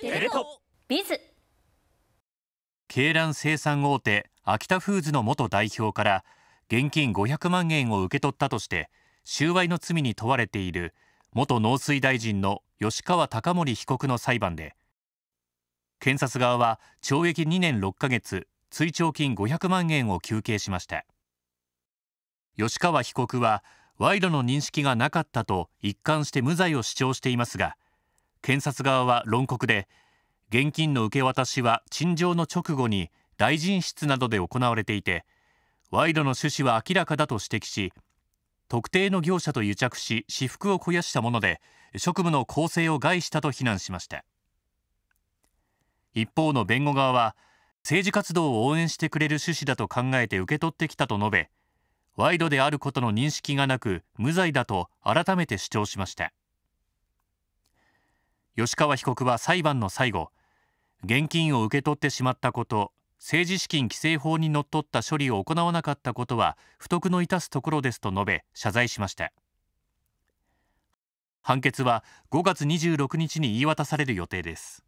テレ東ビズ鶏卵生産大手アキタフーズの元代表から現金500万円を受け取ったとして収賄の罪に問われている元農水大臣の吉川貴盛被告の裁判で検察側は懲役2年6ヶ月追徴金500万円を求刑しました吉川被告は賄賂の認識がなかったと一貫して無罪を主張していますが検察側は論告で現金の受け渡しは陳情の直後に大臣室などで行われていて賄賂の趣旨は明らかだと指摘し特定の業者と癒着し私服を肥やしたもので職務の公正を害したと非難しました一方の弁護側は政治活動を応援してくれる趣旨だと考えて受け取ってきたと述べ賄賂であることの認識がなく無罪だと改めて主張しました吉川被告は裁判の最後現金を受け取ってしまったこと政治資金規正法にのっとった処理を行わなかったことは不徳の致すところですと述べ謝罪しました判決は5月26日に言い渡される予定です